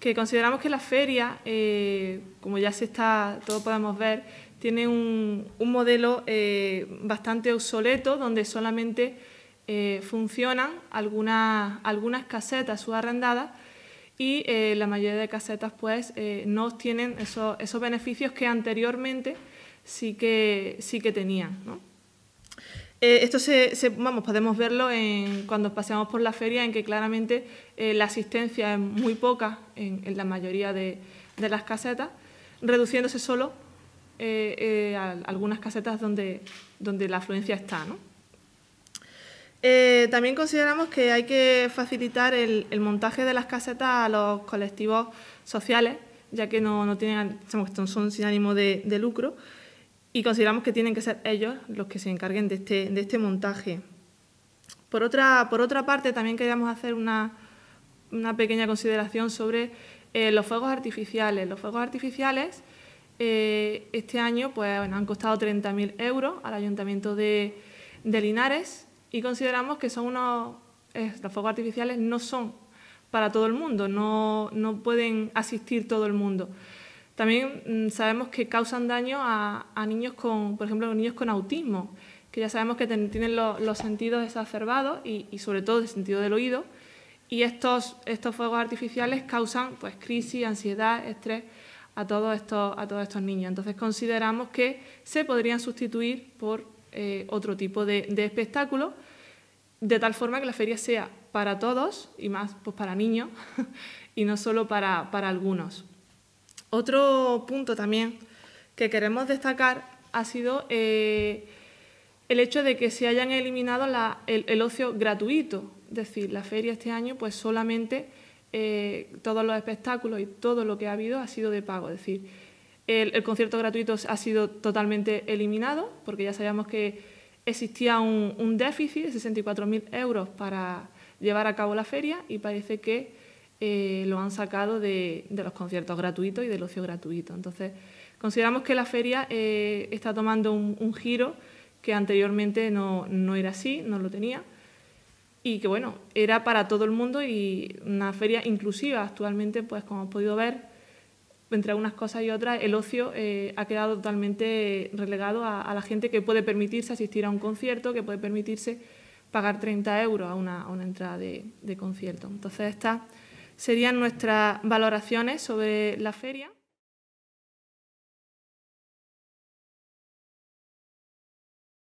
que, consideramos que la feria, eh, como ya se está, todos podemos ver, tiene un, modelo eh, bastante obsoleto donde solamente eh, funcionan algunas, algunas casetas subarrendadas y la mayoría de casetas pues no tienen esos, beneficios que anteriormente sí que, sí que tenían. ¿no? Eh, esto podemos verlo cuando paseamos por la feria, en que claramente eh, la asistencia es muy poca en, la mayoría de, las casetas, reduciéndose solo eh, a algunas casetas donde, la afluencia está. también consideramos que hay que facilitar el, montaje de las casetas a los colectivos sociales, ya que no, son sin ánimo de lucro y consideramos que tienen que ser ellos los que se encarguen de este, este montaje. Por otra, por otra parte, también queríamos hacer una, pequeña consideración sobre eh, los fuegos artificiales. Los fuegos artificiales eh, este año pues, han costado 30.000 euros al Ayuntamiento de, Linares y consideramos que son unos, los fuegos artificiales no son para todo el mundo, no, no pueden asistir todo el mundo. También mm, sabemos que causan daño a, niños con, por ejemplo, niños con autismo, que ya sabemos que tienen los sentidos exacerbados y, sobre todo el sentido del oído. Y estos, fuegos artificiales causan pues, crisis, ansiedad, estrés a todos, estos, niños. Entonces consideramos que se podrían sustituir por eh, otro tipo de, espectáculo, de tal forma que la feria sea para todos y más pues para niños y no solo para algunos. Otro punto también que queremos destacar ha sido eh, el hecho de que se hayan eliminado el, ocio gratuito, es decir, la feria este año pues solamente eh, todos los espectáculos y todo lo que ha habido ha sido de pago, es decir, el, concierto gratuito ha sido totalmente eliminado porque ya sabíamos que existía un déficit de 64.000 euros para llevar a cabo la feria y parece que eh, lo han sacado de, los conciertos gratuitos y del ocio gratuito. Entonces, consideramos que la feria eh, está tomando un, giro que anteriormente no, era así, no lo tenía y que bueno, era para todo el mundo y una feria inclusiva. Actualmente, pues como hemos podido ver, entre unas cosas y otras, el ocio eh, ha quedado totalmente relegado a, la gente que puede permitirse asistir a un concierto, que puede permitirse pagar 30 euros a una, entrada de, concierto. Entonces, esta serían nuestras valoraciones sobre la feria.